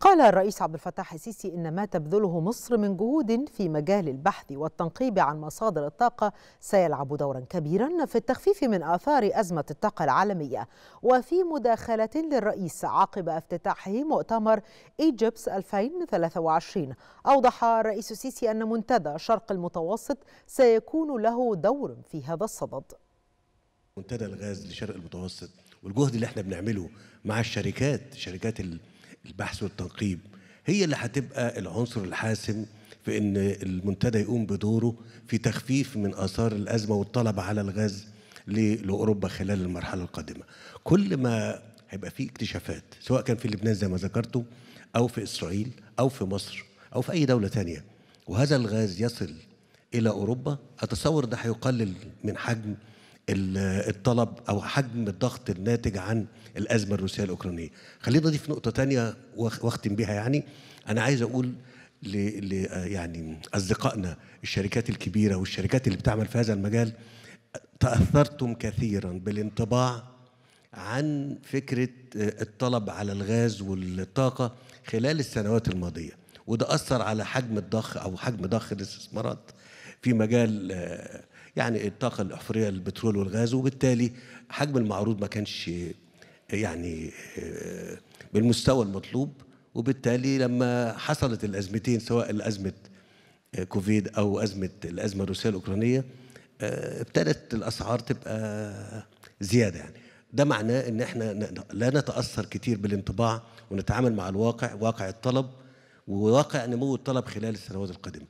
قال الرئيس عبد الفتاح السيسي إن ما تبذله مصر من جهود في مجال البحث والتنقيب عن مصادر الطاقة سيلعب دورا كبيرا في التخفيف من آثار أزمة الطاقة العالمية وفي مداخلة للرئيس عقب افتتاحه مؤتمر إيجيبس 2023 أوضح الرئيس السيسي أن منتدى شرق المتوسط سيكون له دور في هذا الصدد منتدى الغاز لشرق المتوسط والجهد اللي احنا بنعمله مع الشركات شركات ال البحث والتنقيب هي اللي هتبقى العنصر الحاسم في ان المنتدى يقوم بدوره في تخفيف من اثار الازمه والطلب على الغاز لاوروبا خلال المرحله القادمه. كل ما هيبقى فيه اكتشافات سواء كان في لبنان زي ما ذكرته او في اسرائيل او في مصر او في اي دوله ثانيه وهذا الغاز يصل الى اوروبا اتصور ده هيقلل من حجم الطلب او حجم الضغط الناتج عن الازمه الروسيه الاوكرانيه خليني اضيف نقطه تانية واختم بها يعني انا عايز اقول ل يعني اصدقائنا الشركات الكبيره والشركات اللي بتعمل في هذا المجال تاثرتم كثيرا بالانطباع عن فكره الطلب على الغاز والطاقه خلال السنوات الماضيه وده اثر على حجم الضخ او حجم ضخ الاستثمارات في مجال يعني الطاقة الأحفورية للبترول والغاز وبالتالي حجم المعروض ما كانش يعني آه، بالمستوى المطلوب وبالتالي لما حصلت الأزمتين سواء الأزمة كوفيد أو أزمة الأزمة الروسية الأوكرانية آه، ابتدت الأسعار تبقى زيادة يعني ده معناه ان احنا لا نتاثر كتير بالانطباع ونتعامل مع الواقع واقع الطلب وواقع نمو الطلب خلال السنوات القادمه